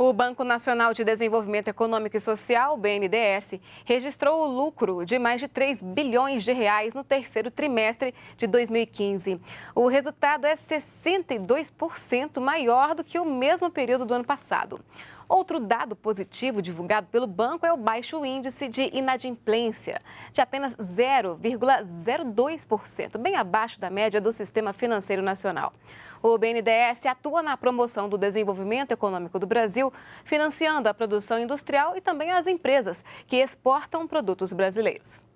O Banco Nacional de Desenvolvimento Econômico e Social, BNDES, registrou o lucro de mais de 3 bilhões de reais no terceiro trimestre de 2015. O resultado é 62% maior do que o mesmo período do ano passado. Outro dado positivo divulgado pelo banco é o baixo índice de inadimplência, de apenas 0,02%, bem abaixo da média do sistema financeiro nacional. O BNDES atua na promoção do desenvolvimento econômico do Brasil Brasil, financiando a produção industrial e também as empresas que exportam produtos brasileiros.